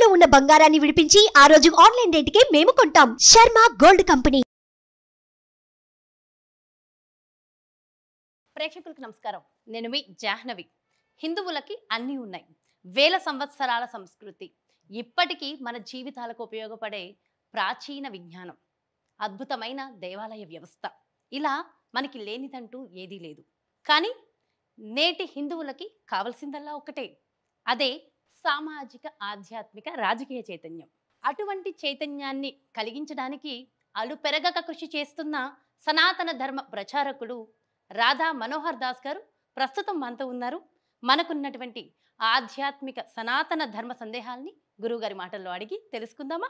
తాకట్టులో ఉన్న బంగారాన్ని విడిపించి ఆ రోజు ఆన్లైన్ రేటుకే మేము కొంటాం శర్మ గోల్డ్ కంపెనీ ప్రేక్షకులకు నమస్కారం నేను మీ జాహ్నవి హిందువులకి అన్నీ ఉన్నాయి వేల సంవత్సరాల సంస్కృతి ఇప్పటికీ మన జీవితాలకు ఉపయోగపడే ప్రాచీన విజ్ఞానం అద్భుతమైన దేవాలయ వ్యవస్థ ఇలా మనకి లేనిదంటూ ఏదీ లేదు కానీ నేటి హిందువులకి కావలసిందల్లా ఒకటే అదే సామాజిక ఆధ్యాత్మిక రాజకీయ చైతన్యం అటువంటి చైతన్యాన్ని కలిగించడానికి అలు పెరగక కృషి చేస్తున్న సనాతన ధర్మ ప్రచారకుడు రాధా మనోహర్ దాస్ గారు ప్రస్తుతం మనతో ఉన్నారు మనకున్నటువంటి ఆధ్యాత్మిక సనాతన ధర్మ సందేహాల్ని గురువుగారి మాటల్లో అడిగి తెలుసుకుందామా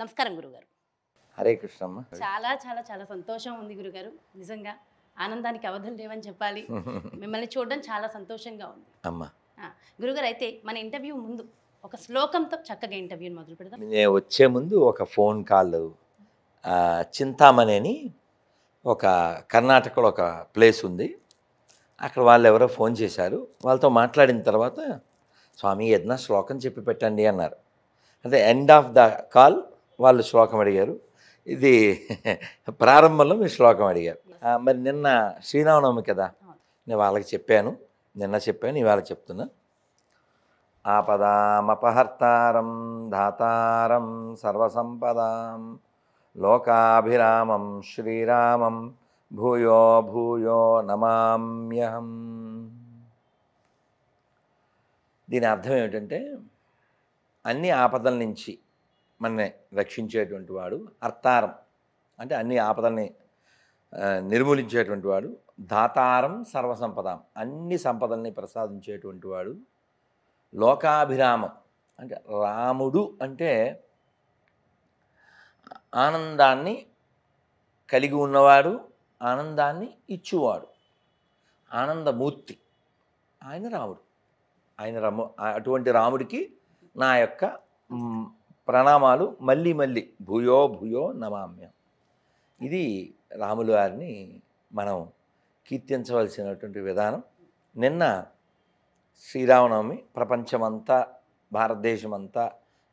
నమస్కారం గురుగారు హరే కృష్ణమ్మ చాలా చాలా చాలా సంతోషం ఉంది గురుగారు నిజంగా ఆనందానికి అవధులు లేవని చెప్పాలి మిమ్మల్ని చూడడం చాలా సంతోషంగా ఉంది అమ్మా గురుగారు అయితే మన ఇంటర్వ్యూ ముందు ఒక శ్లోకంతో చక్కగా ఇంటర్వ్యూని మొదలు పెడదాం నేను వచ్చే ముందు ఒక ఫోన్ కాల్ చింతామణి అని ఒక కర్ణాటకలో ఒక ప్లేస్ ఉంది అక్కడ వాళ్ళు ఎవరో ఫోన్ చేశారు వాళ్ళతో మాట్లాడిన తర్వాత స్వామి ఏదైనా శ్లోకం చెప్పి పెట్టండి అన్నారు అంటే ఎండ్ ఆఫ్ ద కాల్ వాళ్ళు శ్లోకం అడిగారు ఇది ప్రారంభంలో మీరు శ్లోకం అడిగారు మరి నిన్న శ్రీరామనవమి కదా నేను వాళ్ళకి చెప్పాను నిన్న చెప్పాను ఇవాళ చెప్తున్నా ఆపదామపహర్తారం ధాతారం సర్వసంపదాం లోకాభిరామం శ్రీరామం భూయో భూయో నమామ్యహం దీని అర్థం ఏమిటంటే అన్ని ఆపదల నుంచి మన రక్షించేటువంటి వాడు అర్తారం అంటే అన్ని ఆపదల్ని నిర్మూలించేటువంటి వాడు దాతారం సర్వసంపదం అన్ని సంపదల్ని ప్రసాదించేటువంటి వాడు లోకాభిరామం అంటే రాముడు అంటే ఆనందాన్ని కలిగి ఉన్నవాడు ఆనందాన్ని ఇచ్చువాడు ఆనందమూర్తి ఆయన రాముడు ఆయన రాము అటువంటి రాముడికి నా యొక్క ప్రణామాలు మళ్ళీ మళ్ళీ భూయో భూయో నమామ్యం ఇది రాములు వారిని మనం కీర్తించవలసినటువంటి విధానం నిన్న శ్రీరామనవమి ప్రపంచమంతా భారతదేశమంతా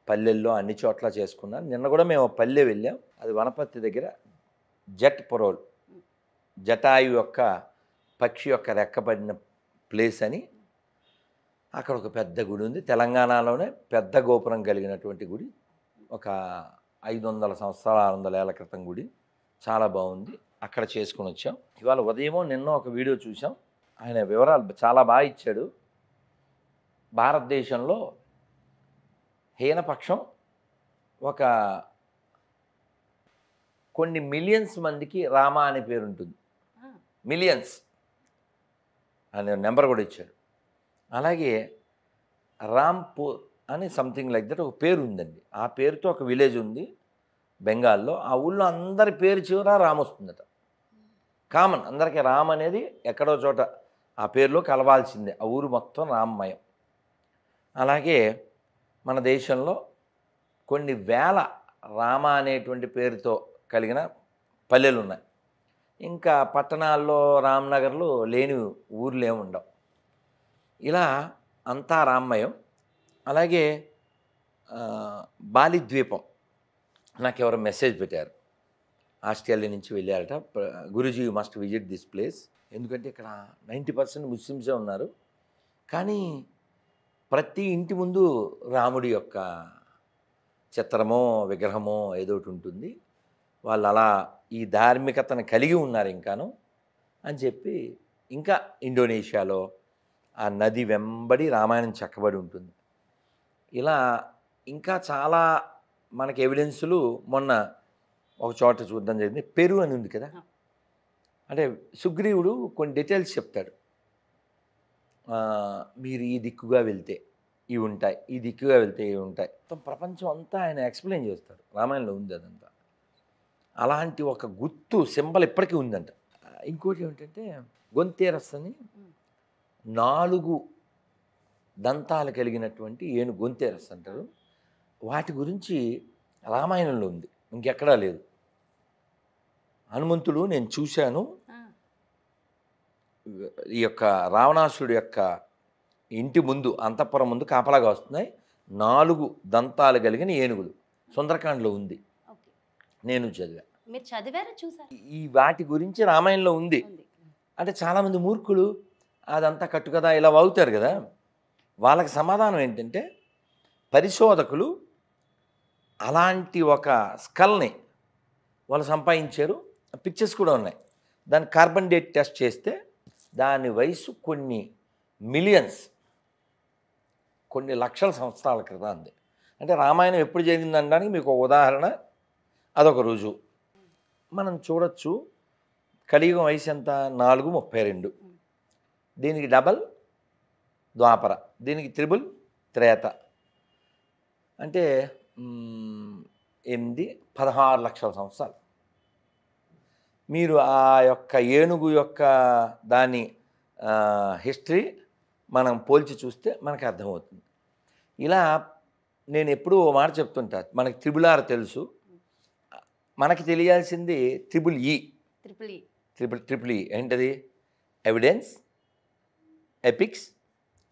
పల్లెల్లో అన్ని చోట్ల చేసుకున్నాం నిన్న కూడా మేము పల్లె వెళ్ళాం అది వనపర్తి దగ్గర జట్ పొరోల్ జటాయు యొక్క పక్షి యొక్క రెక్కబడిన ప్లేస్ అని అక్కడ ఒక పెద్ద గుడి ఉంది తెలంగాణలోనే పెద్ద గోపురం కలిగినటువంటి గుడి ఒక ఐదు వందల సంవత్సరాల ఆరు వందల ఏళ్ల క్రితం గుడి చాలా బాగుంది అక్కడ చేసుకుని వచ్చాం ఇవాళ ఉదయమో నిన్న ఒక వీడియో చూసాం ఆయన వివరాలు చాలా బాగా ఇచ్చాడు భారతదేశంలో హీనపక్షం ఒక కొన్ని మిలియన్స్ మందికి రామ అనే పేరు ఉంటుంది మిలియన్స్ అనే నెంబర్ కూడా ఇచ్చాడు అలాగే రాంపూర్ అని సంథింగ్ లైక్ దట్ ఒక పేరు ఉందండి ఆ పేరుతో ఒక విలేజ్ ఉంది బెంగాల్లో ఆ ఊళ్ళో అందరి పేరు చివర రామ్ వస్తుందట కామన్ అందరికీ రామ్ అనేది ఎక్కడో చోట ఆ పేరులో కలవాల్సిందే ఆ ఊరు మొత్తం రామ్మయం అలాగే మన దేశంలో కొన్ని వేల రామ అనేటువంటి పేరుతో కలిగిన పల్లెలు ఉన్నాయి ఇంకా పట్టణాల్లో రామ్నగర్లు లేని ఊర్లు ఉండవు ఇలా అంతా రామ్మయం అలాగే బాలిద్వీపం నాకు ఎవరో మెసేజ్ పెట్టారు ఆస్ట్రేలియా నుంచి వెళ్ళారట Guruji you must visit this place ఎందుకంటే ఇక్కడ నైంటీ పర్సెంట్ ముస్లిమ్సే ఉన్నారు కానీ ప్రతి ఇంటి ముందు రాముడి యొక్క చిత్రమో విగ్రహమో ఏదో ఒకటి ఉంటుంది వాళ్ళు అలా ఈ ధార్మికతను కలిగి ఉన్నారు ఇంకాను అని చెప్పి ఇంకా ఇండోనేషియాలో ఆ నది వెంబడి రామాయణం చక్కబడి ఉంటుంది ఇలా ఇంకా చాలా మనకి ఎవిడెన్సులు మొన్న ఒక చోట చూడడం జరిగింది పెరు అని ఉంది కదా అంటే సుగ్రీవుడు కొన్ని డీటెయిల్స్ చెప్తాడు మీరు ఈ దిక్కుగా వెళ్తే ఇవి ఉంటాయి ఈ దిక్కుగా వెళ్తే ఇవి ఉంటాయి మొత్తం ప్రపంచం అంతా ఆయన ఎక్స్ప్లెయిన్ చేస్తాడు రామాయణంలో ఉంది అదంతా అలాంటి ఒక గుర్తు సింబల్ ఇప్పటికీ ఉందంట ఇంకోటి ఏమిటంటే గొంతేరస్ అని నాలుగు దంతాలు కలిగినటువంటి ఏను గొంతేరస్ అంటారు వాటి గురించి రామాయణంలో ఉంది ఇంకెక్కడా లేదు హనుమంతుడు నేను చూశాను ఈ యొక్క రావణాసురుడు యొక్క ఇంటి ముందు అంతఃపురం ముందు కాపలాగా వస్తున్నాయి నాలుగు దంతాలు కలిగిన ఏనుగులు సుందరకాండలో ఉంది నేను చదివా మీరు చదివారు చూసారు ఈ వాటి గురించి రామాయణంలో ఉంది అంటే చాలామంది మూర్ఖులు అదంతా కట్టు కదా ఇలా వాగుతారు కదా వాళ్ళకి సమాధానం ఏంటంటే పరిశోధకులు అలాంటి ఒక స్కల్ని వాళ్ళు సంపాదించారు పిక్చర్స్ కూడా ఉన్నాయి దాన్ని కార్బన్ డేట్ టెస్ట్ చేస్తే దాని వయసు కొన్ని మిలియన్స్ కొన్ని లక్షల సంవత్సరాల క్రితం అంది అంటే రామాయణం ఎప్పుడు జరిగింది అనడానికి మీకు ఉదాహరణ అదొక రుజువు మనం చూడొచ్చు కలియుగం వయసు ఎంత నాలుగు ముప్పై రెండు దీనికి డబల్ ద్వాపర దీనికి త్రిబుల్ త్రేత అంటే ఎనిమిది పదహారు లక్షల సంవత్సరాలు మీరు ఆ యొక్క ఏనుగు యొక్క దాని హిస్టరీ మనం పోల్చి చూస్తే మనకు అర్థమవుతుంది ఇలా నేను ఎప్పుడూ ఓ మాట చెప్తుంటా మనకి త్రిబుల్ ఆర్ తెలుసు మనకి తెలియాల్సింది triple E triple E triple triple E ఏంటది ఎవిడెన్స్ ఎపిక్స్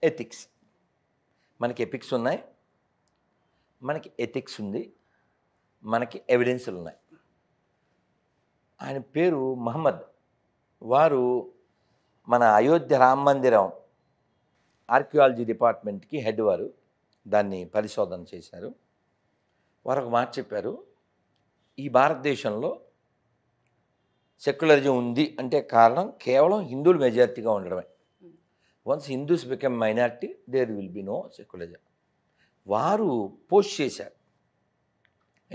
ఎథిక్స్ మనకి ఎపిక్స్ ఉన్నాయి మనకి ఎథిక్స్ ఉంది మనకి ఎవిడెన్సులు ఉన్నాయి ఆయన పేరు మహమ్మద్ వారు మన అయోధ్య రామ మందిరం ఆర్కియాలజీ డిపార్ట్మెంట్కి హెడ్ వారు దాన్ని పరిశోధన చేశారు వారు ఒక మాట చెప్పారు ఈ భారతదేశంలో సెక్యులరిజం ఉంది అంటే కారణం కేవలం హిందువులు మెజారిటీగా ఉండడమే once Hindus become minority there will be no secularism వారు పోస్ట్ చేశారు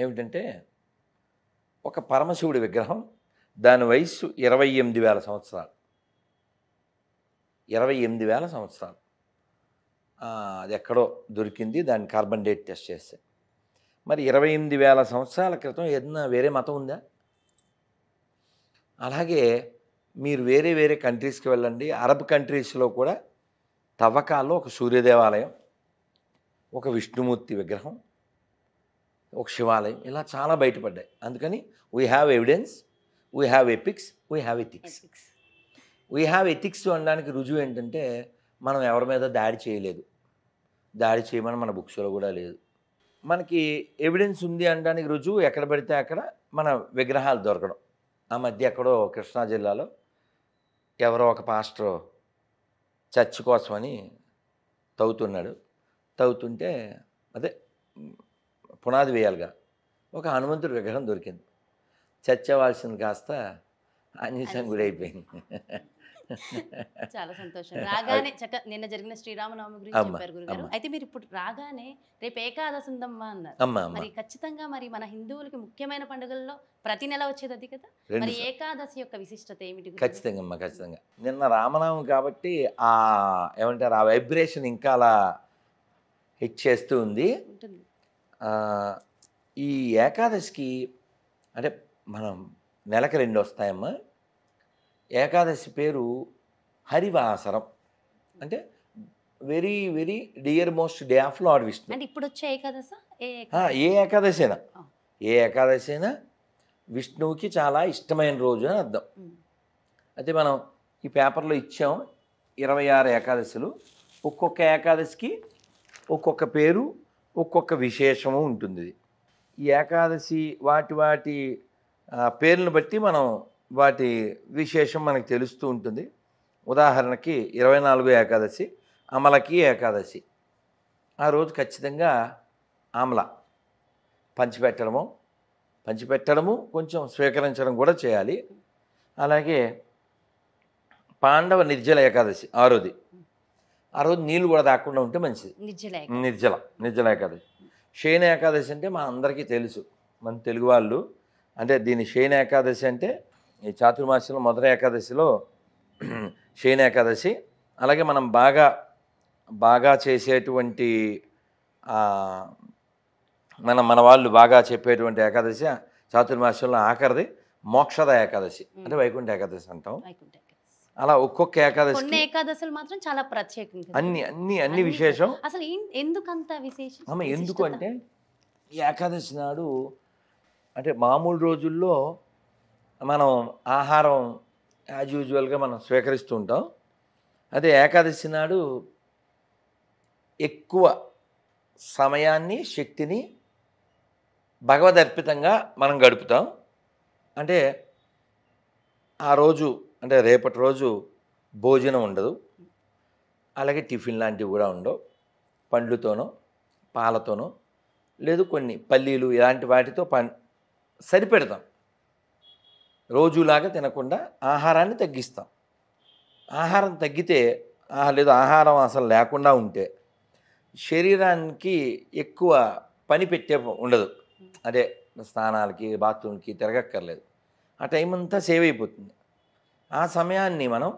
ఏమిటంటే ఒక పరమశివుడి విగ్రహం దాని వయస్సు ఇరవై ఎనిమిది వేల సంవత్సరాలు ఇరవై ఎనిమిది వేల సంవత్సరాలు అది ఎక్కడో దొరికింది దాన్ని కార్బన్ డేట్ టెస్ట్ చేస్తే మరి ఇరవై ఎనిమిది వేల సంవత్సరాల క్రితం ఏదైనా వేరే మతం ఉందా అలాగే మీరు వేరే వేరే కంట్రీస్కి వెళ్ళండి అరబ్ కంట్రీస్లో కూడా తవ్వకాల్లో ఒక సూర్యదేవాలయం ఒక విష్ణుమూర్తి విగ్రహం ఒక శివాలయం ఇలా చాలా బయటపడ్డాయి అందుకని we have evidence we have epics we have ethics we have ethics అనడానికి రుజువు ఏంటంటే మనం ఎవరి మీద దాడి చేయలేదు దాడి చేయమని మన బుక్స్లో కూడా లేదు మనకి ఎవిడెన్స్ ఉంది అనడానికి రుజువు ఎక్కడ పడితే అక్కడ మన విగ్రహాలు దొరకడం ఆ మధ్య ఎక్కడో కృష్ణా జిల్లాలో ఎవరో ఒక పాస్టర్ చర్చ్ కోసమని తవ్వుతున్నాడు తవ్వుతుంటే అదే పునాది వేయాలిగా ఒక హనుమంతుడి విగ్రహం దొరికింది చచ్చవాల్సింది కాస్త గుడి అయిపోయింది చాలా సంతోషం రాగానే చక్క నిన్న జరిగిన శ్రీరామనవమి గురించి చెప్పారు అయితే మీరు ఇప్పుడు రాగానే రేపు ఏకాదశి ఉందమ్మా అన్నారు మరి ఖచ్చితంగా మరి మన హిందువులకి ముఖ్యమైన పండుగల్లో ప్రతి నెల వచ్చేది అది కదా మరి ఏకాదశి యొక్క విశిష్టత ఏమిటి ఖచ్చితంగా అమ్మా ఖచ్చితంగా నిన్న రామనవమి కాబట్టి ఆ ఏమంటారు ఆ వైబ్రేషన్ ఇంకా అలా ఇచ్చేస్తూ ఉంది ఈ ఏకాదశికి అంటే మనం నెలకు రెండు వస్తాయమ్మా ఏకాదశి పేరు హరివాసరం అంటే very very dear most day of lord Vishnu ఇప్పుడు వచ్చే ఏకాదశి ఏ ఏకాదశి అయినా ఏ ఏకాదశి అయినా విష్ణువుకి చాలా ఇష్టమైన రోజు అని అర్థం అయితే మనం ఈ పేపర్లో ఇచ్చాం ఇరవై ఆరు ఏకాదశులు ఒక్కొక్క ఏకాదశికి ఒక్కొక్క పేరు ఒక్కొక్క విశేషము ఉంటుంది ఈ ఏకాదశి వాటి వాటి పేర్లను బట్టి మనం వాటి విశేషం మనకు తెలుస్తూ ఉంటుంది ఉదాహరణకి ఇరవై నాలుగు ఏకాదశి అమలకి ఏకాదశి ఆ రోజు ఖచ్చితంగా ఆమల పంచిపెట్టడము పంచిపెట్టడము కొంచెం స్వీకరించడం కూడా చేయాలి అలాగే పాండవ నిర్జల ఏకాదశి ఆరోది ఆ రోజు నీళ్ళు కూడా తాకుండా ఉంటే మంచిది నిర్జల నిర్జల ఏకాదశి శయన ఏకాదశి అంటే మా అందరికీ తెలుసు మన తెలుగు వాళ్ళు అంటే దీని శయన ఏకాదశి అంటే ఈ చాతుర్మాసంలో మొదటి ఏకాదశిలో శయన ఏకాదశి అలాగే మనం బాగా బాగా చేసేటువంటి మన మన వాళ్ళు బాగా చెప్పేటువంటి ఏకాదశి చాతుర్మాసంలో ఆఖరిది మోక్షద ఏకాదశి అంటే వైకుంఠ ఏకాదశి అంటాం అలా ఒక్కొక్క ఏకాదశి ఏకాదశులు మాత్రం చాలా ప్రత్యేకం అన్ని అన్ని అన్ని విశేషం అసలు ఎందుకంత విశేషం ఆమె ఎందుకు అంటే ఏకాదశి నాడు అంటే మామూలు రోజుల్లో మనం ఆహారం యాజ్ యూజువల్గా మనం స్వీకరిస్తూ ఉంటాం అదే ఏకాదశి నాడు ఎక్కువ సమయాన్ని శక్తిని భగవదర్పితంగా మనం గడుపుతాం అంటే ఆ రోజు అంటే రేపటి రోజు భోజనం ఉండదు అలాగే టిఫిన్ లాంటివి కూడా ఉండవు పండ్లతోనో పాలతోనో లేదు కొన్ని పల్లీలు ఇలాంటి వాటితో ప సరిపెడతాం రోజులాగా తినకుండా ఆహారాన్ని తగ్గిస్తాం ఆహారం తగ్గితే లేదు ఆహారం అసలు లేకుండా ఉంటే శరీరానికి ఎక్కువ పని పెట్టే ఉండదు అదే స్నానాలకి బాత్రూమ్కి తిరగక్కర్లేదు ఆ టైం అంతా సేవ్ అయిపోతుంది ఆ సమయాన్ని మనం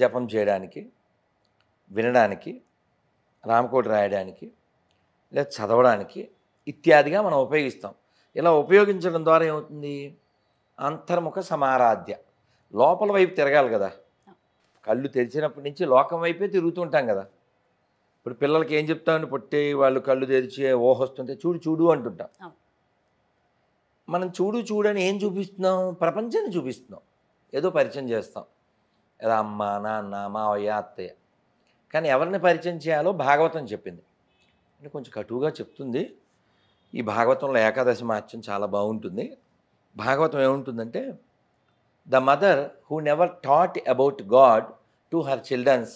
జపం చేయడానికి వినడానికి రామకోటి రాయడానికి లేదా చదవడానికి ఇత్యాదిగా మనం ఉపయోగిస్తాం ఇలా ఉపయోగించడం ద్వారా ఏమవుతుంది అంతర్ముఖ సమారాధ్య లోపల వైపు తిరగాలి కదా కళ్ళు తెరిచినప్పటి నుంచి లోకం వైపే తిరుగుతుంటాం కదా ఇప్పుడు పిల్లలకి ఏం చెప్తామని పుట్టి వాళ్ళు కళ్ళు తెరిచి ఓహొస్తుంటే చూడు చూడు అంటుంటాం మనం చూడు చూడని ఏం చూపిస్తున్నాం ప్రపంచాన్ని చూపిస్తున్నాం ఏదో పరిచయం చేస్తాం ఏదో అమ్మ నాన్న మావయ్య అత్తయ్య కానీ ఎవరిని పరిచయం చేయాలో భాగవతం చెప్పింది అంటే కొంచెం కటువుగా చెప్తుంది ఈ భాగవతంలో ఏకాదశి మార్చం చాలా బాగుంటుంది భాగవతం ఏముంటుందంటే the mother who never taught about god to her childrens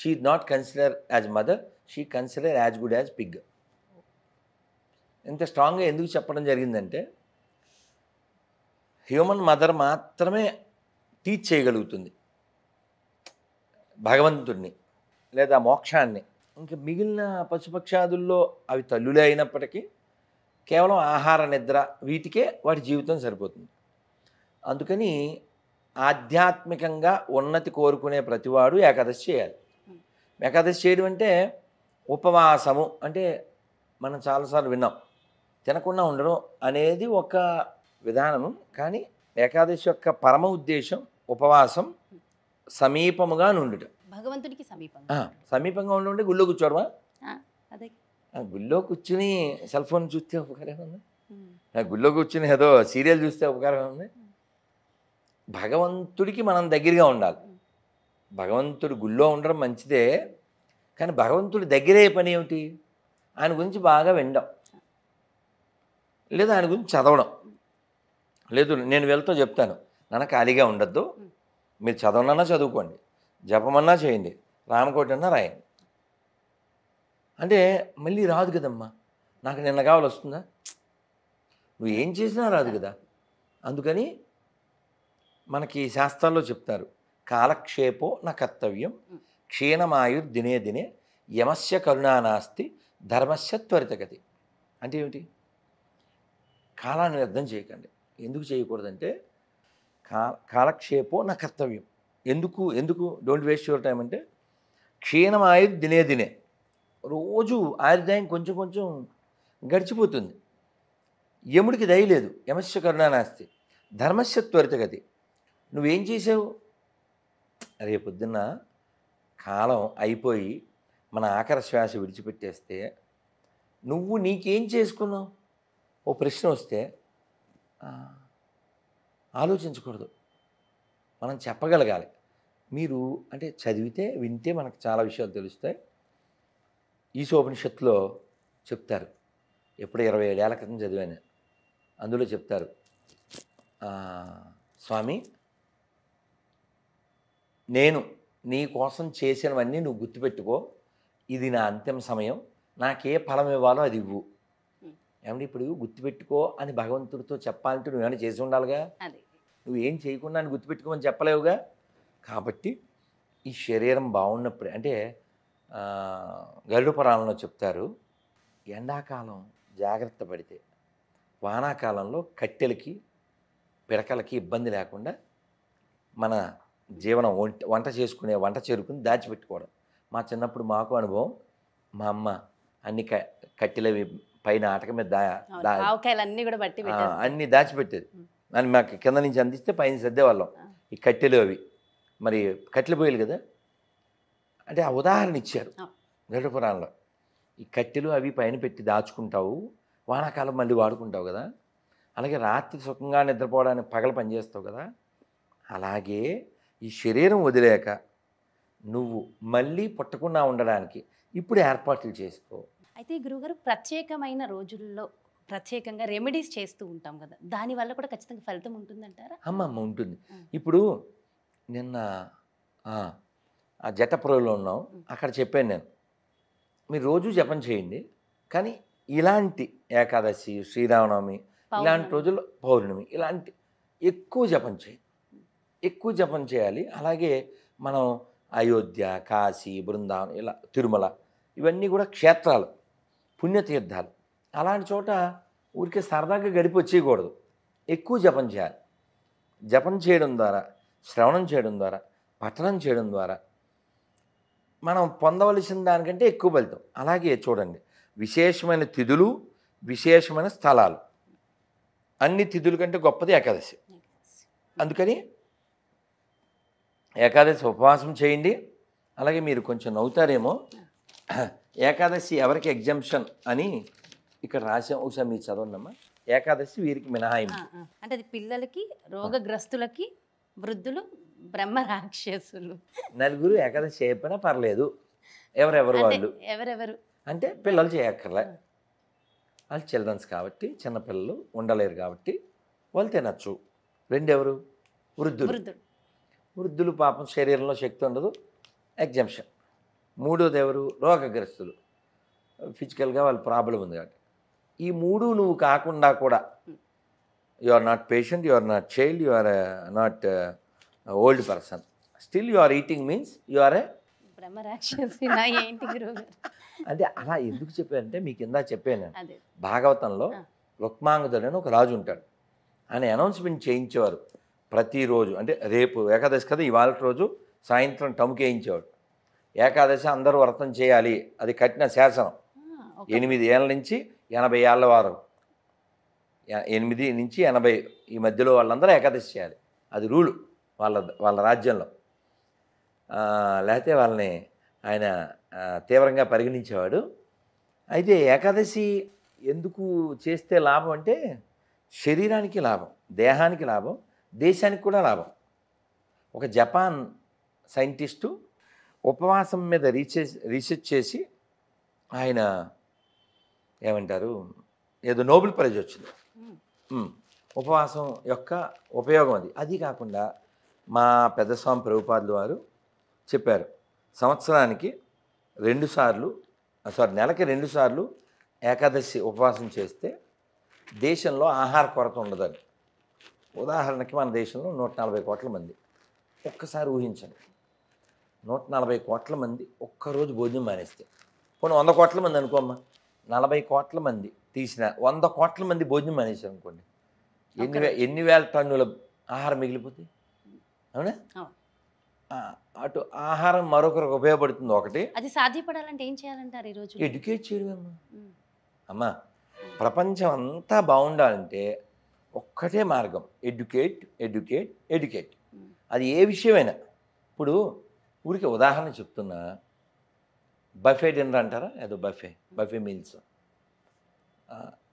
she not consider as mother she consider as good as pig ఇంత స్ట్రాంగ్గా ఎందుకు చెప్పడం జరిగిందంటే హ్యూమన్ మదర్ మాత్రమే టీచ్ చేయగలుగుతుంది భగవంతుడిని లేదా మోక్షాన్ని ఇంకా మిగిలిన పశుపక్షాదుల్లో అవి తల్లులే అయినప్పటికీ కేవలం ఆహార నిద్ర వీటికే వాటి జీవితం సరిపోతుంది అందుకని ఆధ్యాత్మికంగా ఉన్నతి కోరుకునే ప్రతివాడు ఏకాదశి చేయాలి ఏకాదశి చేయడం అంటే ఉపవాసము అంటే మనం చాలాసార్లు విన్నాం తినకుండా ఉండడం అనేది ఒక విధానము కానీ ఏకాదశి యొక్క పరమ ఉద్దేశం ఉపవాసం సమీపముగా నుండుట భగవంతుడికి సమీపంగా సమీపంగా ఉండే గుళ్ళో కూర్చోడమా అదే గుళ్ళో కూర్చుని సెల్ ఫోన్ చూస్తే ఉపకారం ఉంది గుళ్ళో కూర్చుని ఏదో సీరియల్ చూస్తే ఉపకారం ఉంది భగవంతుడికి మనం దగ్గరగా ఉండాలి భగవంతుడు గుళ్ళో ఉండడం మంచిదే కానీ భగవంతుడి దగ్గరే పని ఏమిటి ఆయన గురించి బాగా వినడం లేదా ఆయన గురించి చదవడం లేదు నేను వెళ్తూ చెప్తాను నాన్న ఖాళీగా ఉండొద్దు మీరు చదవనన్నా చదువుకోండి జపమన్నా చేయండి రామకోటి అన్నా రాయండి అంటే మళ్ళీ రాదు కదమ్మా నాకు నిన్న కావాలి వస్తుందా నువ్వు ఏం చేసినా రాదు కదా అందుకని మనకి శాస్త్రాల్లో చెప్తారు కాలక్షేపో నా కర్తవ్యం క్షీణమాయుర్ దినే దినే యమస్య కరుణానాస్తి ధర్మస్య త్వరితగతి అంటే ఏమిటి కాలాన్ని అర్థం చేయకండి ఎందుకు చేయకూడదంటే కా కాలక్షేపో నా కర్తవ్యం ఎందుకు ఎందుకు డోంట్ వేస్ట్ యువర్ టైం అంటే ఆయుర్ దినే దినే రోజు ఆయుర్దాయం కొంచెం కొంచెం గడిచిపోతుంది యముడికి దయలేదు యమస్య కరుణానాస్తి ధర్మస్య త్వరితగతి నువ్వేం చేసావు పొద్దున్న కాలం అయిపోయి మన ఆఖర శ్వాస విడిచిపెట్టేస్తే నువ్వు నీకేం చేసుకున్నావు ఓ ప్రశ్న వస్తే ఆలోచించకూడదు మనం చెప్పగలగాలి మీరు అంటే చదివితే వింటే మనకు చాలా విషయాలు తెలుస్తాయి ఈశోపనిషత్తులో చెప్తారు ఎప్పుడు ఇరవై ఏడేళ్ల క్రితం చదివాను అందులో చెప్తారు స్వామి నేను నీ కోసం చేసినవన్నీ నువ్వు గుర్తుపెట్టుకో ఇది నా అంతిమ సమయం నాకే ఫలం ఇవ్వాలో అది ఇవ్వు ఏమంటే ఇప్పుడు గుర్తుపెట్టుకో అని భగవంతుడితో చెప్పాలంటే నువ్వు ఏమైనా చేసి ఉండాలిగా నువ్వు ఏం చేయకుండా అని గుర్తుపెట్టుకోమని చెప్పలేవుగా కాబట్టి ఈ శరీరం బాగున్నప్పుడు అంటే గరుడు పురాణంలో చెప్తారు ఎండాకాలం జాగ్రత్త పడితే వానాకాలంలో కట్టెలకి పిడకలకి ఇబ్బంది లేకుండా మన జీవనం వంట వంట చేసుకునే వంట చేరుకుని దాచిపెట్టుకోవడం మా చిన్నప్పుడు మాకు అనుభవం మా అమ్మ అన్ని క కట్టెలవి పైన ఆటక మీద ఆవకాయలన్నీ కూడా బట్టి అన్ని దాచిపెట్టేది అని మాకు కింద నుంచి అందిస్తే పైన వాళ్ళం ఈ కట్టెలు అవి మరి కట్టెలు పోయాలి కదా అంటే ఆ ఉదాహరణ ఇచ్చారు గరుడ పురాణంలో ఈ కట్టెలు అవి పైన పెట్టి దాచుకుంటావు వానాకాలం మళ్ళీ వాడుకుంటావు కదా అలాగే రాత్రి సుఖంగా నిద్రపోవడానికి పగల పనిచేస్తావు కదా అలాగే ఈ శరీరం వదిలేక నువ్వు మళ్ళీ పుట్టకుండా ఉండడానికి ఇప్పుడు ఏర్పాట్లు చేసుకో అయితే గురుగారు ప్రత్యేకమైన రోజుల్లో ప్రత్యేకంగా రెమెడీస్ చేస్తూ ఉంటాం కదా దానివల్ల కూడా ఖచ్చితంగా ఫలితం ఉంటుందంటారా అమ్మమ్మ ఉంటుంది ఇప్పుడు నిన్న ఆ జటప్రోలో ఉన్నాం అక్కడ చెప్పాను నేను మీరు రోజు జపం చేయండి కానీ ఇలాంటి ఏకాదశి శ్రీరామనవమి ఇలాంటి రోజులు పౌర్ణమి ఇలాంటి ఎక్కువ జపం చేయండి ఎక్కువ జపం చేయాలి అలాగే మనం అయోధ్య కాశీ బృందావనం ఇలా తిరుమల ఇవన్నీ కూడా క్షేత్రాలు పుణ్యతీర్థాలు అలాంటి చోట ఊరికే సరదాగా గడిపి వచ్చేయకూడదు ఎక్కువ జపం చేయాలి జపం చేయడం ద్వారా శ్రవణం చేయడం ద్వారా పఠనం చేయడం ద్వారా మనం పొందవలసిన దానికంటే ఎక్కువ ఫలితం అలాగే చూడండి విశేషమైన తిథులు విశేషమైన స్థలాలు అన్ని తిథుల కంటే గొప్పది ఏకాదశి అందుకని ఏకాదశి ఉపవాసం చేయండి అలాగే మీరు కొంచెం నవ్వుతారేమో ఏకాదశి ఎవరికి ఎగ్జంప్షన్ అని ఇక్కడ రాసాం ఒకసారి మీరు చదవండమ్మా ఏకాదశి వీరికి మినహాయింపు అంటే అది పిల్లలకి రోగగ్రస్తులకి వృద్ధులు బ్రహ్మ రాక్షసులు నలుగురు ఏకాదశి చేయకపోయినా పర్లేదు ఎవరెవరు వాళ్ళు ఎవరెవరు అంటే పిల్లలు చేయక్కర్లే వాళ్ళు చిల్డ్రన్స్ కాబట్టి చిన్నపిల్లలు ఉండలేరు కాబట్టి వాళ్ళు తినచ్చు రెండెవరు వృద్ధులు వృద్ధులు పాపం శరీరంలో శక్తి ఉండదు ఎగ్జంప్షన్ మూడోది ఎవరు రోగగ్రస్తులు ఫిజికల్గా వాళ్ళ ప్రాబ్లం ఉంది కాబట్టి ఈ మూడు నువ్వు కాకుండా కూడా you are not patient you are not child you are not old person still you are eating means you are అంటే అలా ఎందుకు చెప్పానంటే మీకు ఇందా చెప్పాను భాగవతంలో రుక్మాంగదుడు అని ఒక రాజు ఉంటాడు ఆయన అనౌన్స్మెంట్ చేయించేవారు ప్రతిరోజు అంటే రేపు ఏకాదశి కదా ఇవాళ రోజు సాయంత్రం టమ్కి వేయించేవాడు ఏకాదశి అందరూ వ్రతం చేయాలి అది కట్టిన శాసనం ఎనిమిది ఏళ్ళ నుంచి ఎనభై ఏళ్ళ వారు ఎనిమిది నుంచి ఎనభై ఈ మధ్యలో వాళ్ళందరూ ఏకాదశి చేయాలి అది రూలు వాళ్ళ వాళ్ళ రాజ్యంలో లేకపోతే వాళ్ళని ఆయన తీవ్రంగా పరిగణించేవాడు అయితే ఏకాదశి ఎందుకు చేస్తే లాభం అంటే శరీరానికి లాభం దేహానికి లాభం దేశానికి కూడా లాభం ఒక జపాన్ సైంటిస్టు ఉపవాసం మీద రీసెర్చ్ రీసెర్చ్ చేసి ఆయన ఏమంటారు ఏదో నోబెల్ ప్రైజ్ వచ్చింది ఉపవాసం యొక్క ఉపయోగం అది అది కాకుండా మా పెద్దస్వామి ప్రభుపాదులు వారు చెప్పారు సంవత్సరానికి రెండుసార్లు సారీ నెలకి రెండుసార్లు ఏకాదశి ఉపవాసం చేస్తే దేశంలో ఆహార కొరత ఉండదని ఉదాహరణకి మన దేశంలో నూట నలభై కోట్ల మంది ఒక్కసారి ఊహించండి నూట నలభై కోట్ల మంది ఒక్కరోజు భోజనం మానేస్తే కొన్ని వంద కోట్ల మంది అనుకోమ్మా నలభై కోట్ల మంది తీసిన వంద కోట్ల మంది భోజనం మానేశారు అనుకోండి ఎన్ని ఎన్ని వేల టన్నుల ఆహారం మిగిలిపోతుంది అవునా అటు ఆహారం మరొకరికి ఉపయోగపడుతుంది ఒకటి అది సాధ్యపడాలంటే ఏం చేయాలంటారు ఈరోజు ఎడ్యుకేట్ చేయడమే అమ్మా అమ్మా ప్రపంచం అంతా బాగుండాలంటే ఒక్కటే మార్గం ఎడ్యుకేట్ ఎడ్యుకేట్ ఎడ్యుకేట్ అది ఏ విషయమైనా ఇప్పుడు ఊరికి ఉదాహరణ చెప్తున్నా బఫే డిన్నర్ అంటారా ఏదో బఫే బఫే మీల్స్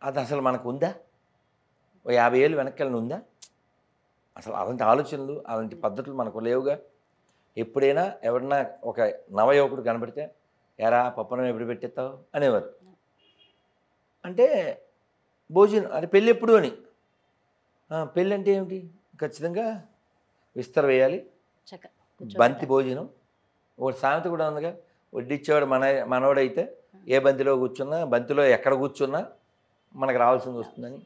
అది అసలు మనకు ఉందా ఓ యాభై ఏళ్ళు వెనక్కి ఉందా అసలు అలాంటి ఆలోచనలు అలాంటి పద్ధతులు మనకు లేవుగా ఎప్పుడైనా ఎవరన్నా ఒక నవయువకుడు కనబడితే ఎరా పప్పన ఎప్పుడు పెట్టేస్తావు అనేవారు అంటే భోజనం అది పెళ్ళి ఎప్పుడు అని పెళ్ళి అంటే ఏమిటి ఖచ్చితంగా విస్తర వేయాలి చక్క బంతి భోజనం ఒకటి సామెత కూడా ఉందిగా వడ్డిచ్చేవాడు మన మనవడైతే ఏ బంతిలో కూర్చున్నా బంతిలో ఎక్కడ కూర్చున్నా మనకు రావాల్సింది వస్తుందని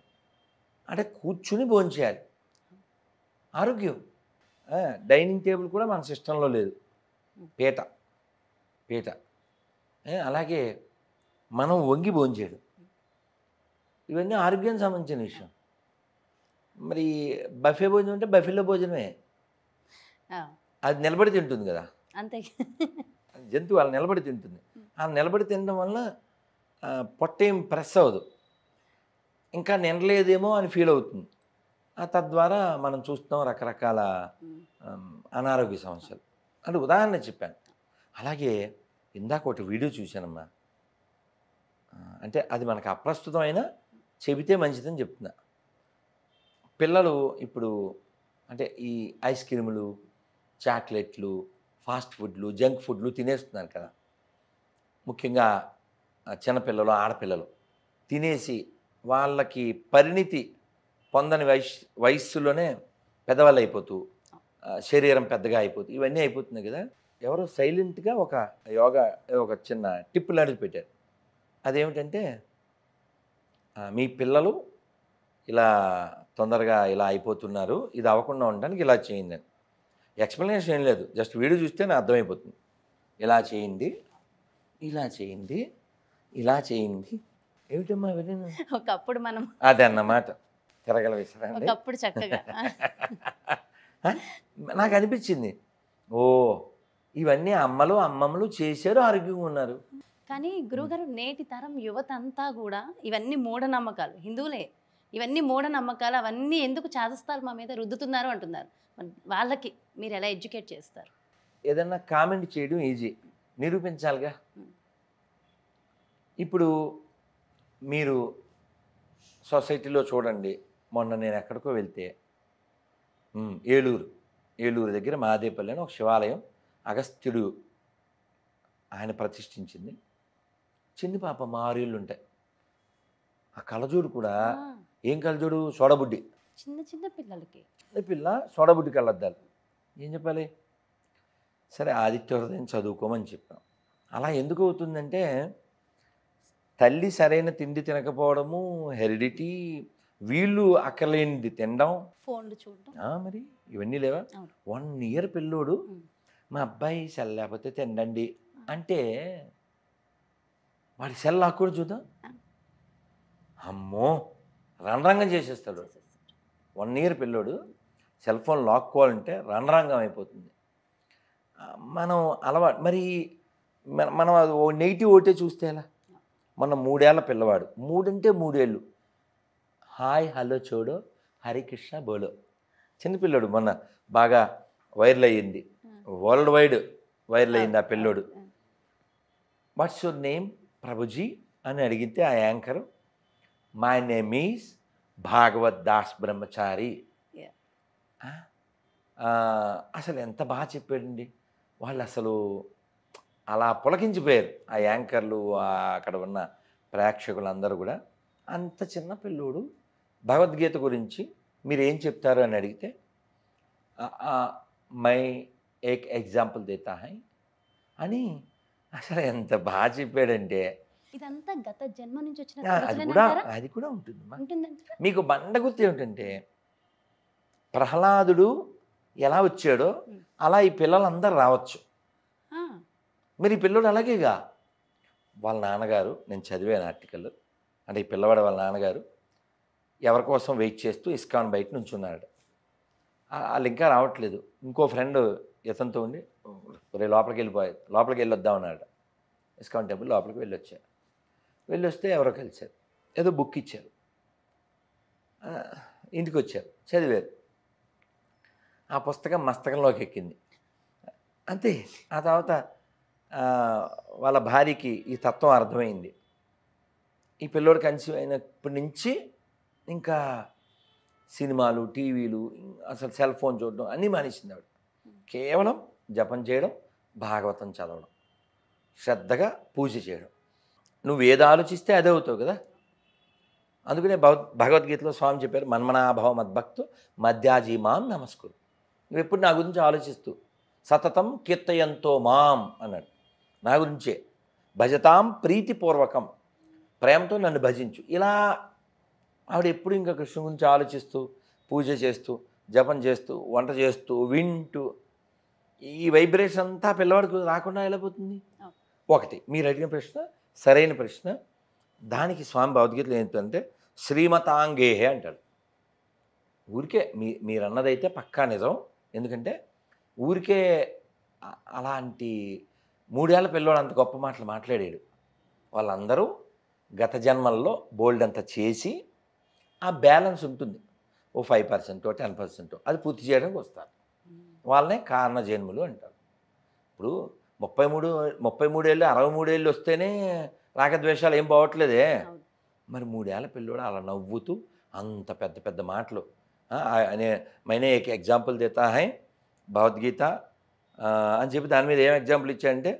అంటే కూర్చుని భోంచేయాలి ఆరోగ్యం డైనింగ్ టేబుల్ కూడా మన సిస్టంలో లేదు పీట పీట అలాగే మనం వంగి భోంచేయడం ఇవన్నీ ఆరోగ్యానికి సంబంధించిన విషయం మరి బఫే భోజనం అంటే బఫేలో భోజనమే అది నిలబడి తింటుంది కదా అంతే జంతువు అలా నిలబడి తింటుంది ఆ నిలబడి తినడం వల్ల పొట్టేం ప్రెస్ అవ్వదు ఇంకా నిండలేదేమో అని ఫీల్ అవుతుంది తద్వారా మనం చూస్తున్నాం రకరకాల అనారోగ్య సమస్యలు అంటే ఉదాహరణ చెప్పాను అలాగే ఇందాక ఒకటి వీడియో చూశానమ్మా అంటే అది మనకు అప్రస్తుతమైనా చెబితే మంచిదని చెప్తున్నా పిల్లలు ఇప్పుడు అంటే ఈ ఐస్ క్రీములు చాక్లెట్లు ఫాస్ట్ ఫుడ్లు జంక్ ఫుడ్లు తినేస్తున్నారు కదా ముఖ్యంగా చిన్నపిల్లలు ఆడపిల్లలు తినేసి వాళ్ళకి పరిణితి పొందని వయస్ వయస్సులోనే పెద్దవాళ్ళు అయిపోతూ శరీరం పెద్దగా అయిపోతుంది ఇవన్నీ అయిపోతున్నాయి కదా ఎవరో సైలెంట్గా ఒక యోగా ఒక చిన్న టిప్పు లాంటిది పెట్టారు అదేమిటంటే మీ పిల్లలు ఇలా తొందరగా ఇలా అయిపోతున్నారు ఇది అవ్వకుండా ఉండడానికి ఇలా చేయండి ఎక్స్ప్లెనేషన్ ఏం లేదు జస్ట్ వీడియో చూస్తేనే అర్థమైపోతుంది ఇలా చేయండి ఇలా చేయండి ఇలా చేయండి ఏమిటమ్మా ఒకప్పుడు మనం అదే అన్నమాట తిరగల విసరండి చక్కగా నాకు అనిపించింది ఓ ఇవన్నీ అమ్మలు అమ్మమ్మలు చేశారు ఆరోగ్యంగా ఉన్నారు కానీ గురుగారు నేటి తరం యువత అంతా కూడా ఇవన్నీ మూఢనమ్మకాలు హిందువులే ఇవన్నీ మూఢనమ్మకాలు అవన్నీ ఎందుకు చాదస్తాలు మా మీద రుద్దుతున్నారు అంటున్నారు వాళ్ళకి మీరు ఎలా ఎడ్యుకేట్ చేస్తారు ఏదన్నా కామెంట్ చేయడం ఈజీ నిరూపించాలిగా ఇప్పుడు మీరు సొసైటీలో చూడండి మొన్న నేను ఎక్కడికో వెళ్తే ఏలూరు ఏలూరు దగ్గర మాదేపల్లి అని ఒక శివాలయం అగస్త్యుడు ఆయన ప్రతిష్ఠించింది చిన్న పాప మారేళ్ళు ఉంటాయి ఆ కలజోడు కూడా ఏం కలజోడు సోడబుడ్డి చిన్న చిన్న పిల్లలకి పిల్ల సోడబుడ్డికి వెళ్ళొద్దాలి ఏం చెప్పాలి సరే ఆదిత్య హృదయం చదువుకోమని చెప్పాం అలా ఎందుకు అవుతుందంటే తల్లి సరైన తిండి తినకపోవడము హెరిడిటీ వీళ్ళు అక్కలేనిది తినడం ఫోన్లు చూడడం మరి ఇవన్నీ లేవా వన్ ఇయర్ పిల్లోడు మా అబ్బాయి సెల్ లేకపోతే తినండి అంటే వాడి సెల్ లాక్కూడదు చూద్దాం అమ్మో రణరంగం చేసేస్తాడు వన్ ఇయర్ పిల్లోడు సెల్ ఫోన్ లాక్కోవాలంటే రణరంగం అయిపోతుంది మనం అలవాటు మరి మనం అది ఓ నెగిటివ్ ఓటే చూస్తే ఎలా మన మూడేళ్ళ పిల్లవాడు మూడంటే మూడేళ్ళు హాయ్ హలో చూడో హరికృష్ణ బోలో చిన్నపిల్లోడు మొన్న బాగా వైరల్ అయ్యింది వరల్డ్ వైడ్ వైరల్ అయింది ఆ పిల్లోడు వాట్స్ యువర్ నేమ్ ప్రభుజీ అని అడిగితే ఆ anchor my name is Bhagavat Das Brahmachari అసలు ఎంత బాగా చెప్పాడండి వాళ్ళు అసలు అలా పులకించిపోయారు ఆ యాంకర్లు అక్కడ ఉన్న ప్రేక్షకులందరూ కూడా అంత చిన్న పిల్లోడు భగవద్గీత గురించి మీరు ఏం చెప్తారు అని అడిగితే మై ఏక్ ఎగ్జాంపుల్ దేతా హై అని అసలు ఎంత బాగా చెప్పాడంటే ఇదంతా గత జన్మ నుంచి వచ్చిన అది కూడా అది కూడా ఉంటుంది మీకు బండ గుర్తు ఏమిటంటే ప్రహ్లాదుడు ఎలా వచ్చాడో అలా ఈ పిల్లలందరూ రావచ్చు మరి ఈ పిల్లడు అలాగేగా వాళ్ళ నాన్నగారు నేను చదివాను ఆర్టికల్ అంటే ఈ పిల్లవాడు వాళ్ళ నాన్నగారు ఎవరి కోసం వెయిట్ చేస్తూ ఇస్కాన్ బయట నుంచి ఉన్నాడు వాళ్ళు ఇంకా రావట్లేదు ఇంకో ఫ్రెండ్ ఇతనితో ఉండి రే లోపలికి వెళ్ళిపోయాడు లోపలికి వెళ్ళొద్దామన్నాడు ఇస్కాన్ టెంపుల్ లోపలికి వెళ్ళొచ్చాడు వెళ్ళి వస్తే ఎవరో కలిశారు ఏదో బుక్ ఇచ్చారు ఇంటికి వచ్చారు చదివారు ఆ పుస్తకం మస్తకంలోకి ఎక్కింది అంతే ఆ తర్వాత వాళ్ళ భార్యకి ఈ తత్వం అర్థమైంది ఈ పిల్లోడు కన్సీవ్ అయినప్పటి నుంచి ఇంకా సినిమాలు టీవీలు అసలు సెల్ ఫోన్ చూడడం అన్నీ మానేసింది ఆవిడ కేవలం జపం చేయడం భాగవతం చదవడం శ్రద్ధగా పూజ చేయడం నువ్వు ఏది ఆలోచిస్తే అదే అవుతావు కదా అందుకనే భగ భగవద్గీతలో స్వామి చెప్పారు మన్మనాభావ మద్భక్తు మధ్యాజీ మాం నమస్కరు నువ్వు ఎప్పుడు నా గురించి ఆలోచిస్తూ సతతం కీర్తయంతో మాం అన్నాడు నా గురించే భజతాం ప్రీతిపూర్వకం ప్రేమతో నన్ను భజించు ఇలా ఆవిడ ఎప్పుడు ఇంకా కృష్ణ గురించి ఆలోచిస్తూ పూజ చేస్తూ జపం చేస్తూ వంట చేస్తూ వింటూ ఈ వైబ్రేషన్ అంతా పిల్లవాడికి రాకుండా వెళ్ళిపోతుంది ఒకటి మీరు అడిగిన ప్రశ్న సరైన ప్రశ్న దానికి స్వామి భగవద్గీతలు ఏంటంటే శ్రీమతాంగేహే అంటాడు ఊరికే మీ మీరన్నదైతే పక్కా నిజం ఎందుకంటే ఊరికే అలాంటి మూడేళ్ల పిల్లోడు అంత గొప్ప మాటలు మాట్లాడాడు వాళ్ళందరూ గత జన్మల్లో బోల్డ్ అంతా చేసి ఆ బ్యాలెన్స్ ఉంటుంది ఓ ఫైవ్ పర్సెంట్ టెన్ పర్సెంట్ అది పూర్తి చేయడానికి వస్తారు వాళ్ళనే కారణ జన్ములు అంటారు ఇప్పుడు ముప్పై మూడు ముప్పై మూడేళ్ళు అరవై మూడేళ్ళు వస్తేనే రాగద్వేషాలు ఏం పోవట్లేదే మరి మూడేళ్ళ పిల్లోడు అలా నవ్వుతూ అంత పెద్ద పెద్ద మాటలు అనే మైనే ఎగ్జాంపుల్ దేతా హై భగవద్గీత అని చెప్పి దాని మీద ఏం ఎగ్జాంపుల్ ఇచ్చాయంటే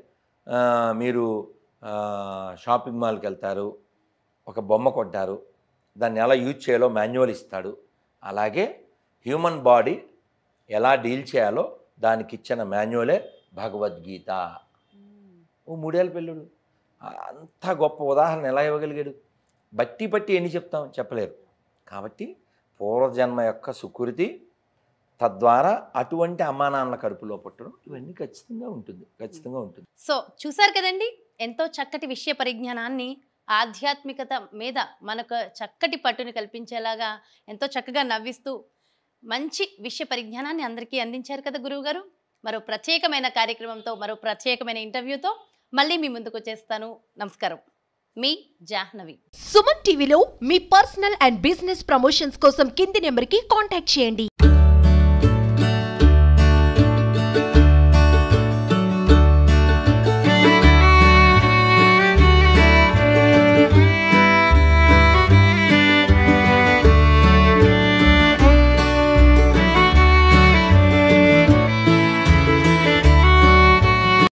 మీరు షాపింగ్ మాల్కి వెళ్తారు ఒక బొమ్మ కొట్టారు దాన్ని ఎలా యూజ్ చేయాలో మాన్యువల్ ఇస్తాడు అలాగే హ్యూమన్ బాడీ ఎలా డీల్ చేయాలో దానికి ఇచ్చిన మాన్యువలే భగవద్గీత ఓ మూడేళ్ళ పిల్లడు అంత గొప్ప ఉదాహరణ ఎలా ఇవ్వగలిగాడు బట్టి బట్టి ఎన్ని చెప్తాం చెప్పలేరు కాబట్టి పూర్వజన్మ యొక్క సుకృతి తద్వారా అటువంటి అమ్మా నాన్నల కడుపులో పుట్టడం ఇవన్నీ ఖచ్చితంగా ఉంటుంది ఖచ్చితంగా ఉంటుంది సో చూసారు కదండి ఎంతో చక్కటి విషయ పరిజ్ఞానాన్ని ఆధ్యాత్మికత మీద మనకు చక్కటి పట్టుని కల్పించేలాగా ఎంతో చక్కగా నవ్విస్తూ మంచి విషయ పరిజ్ఞానాన్ని అందరికీ అందించారు కదా గురువుగారు మరో ప్రత్యేకమైన కార్యక్రమంతో మరో ప్రత్యేకమైన ఇంటర్వ్యూతో మళ్ళీ మీ ముందుకు వచ్చేస్తాను నమస్కారం మీ జాహ్నవి సుమన్ టీవీలో మీ పర్సనల్ అండ్ బిజినెస్ ప్రమోషన్స్ కోసం కింది నెంబర్కి కాంటాక్ట్ చేయండి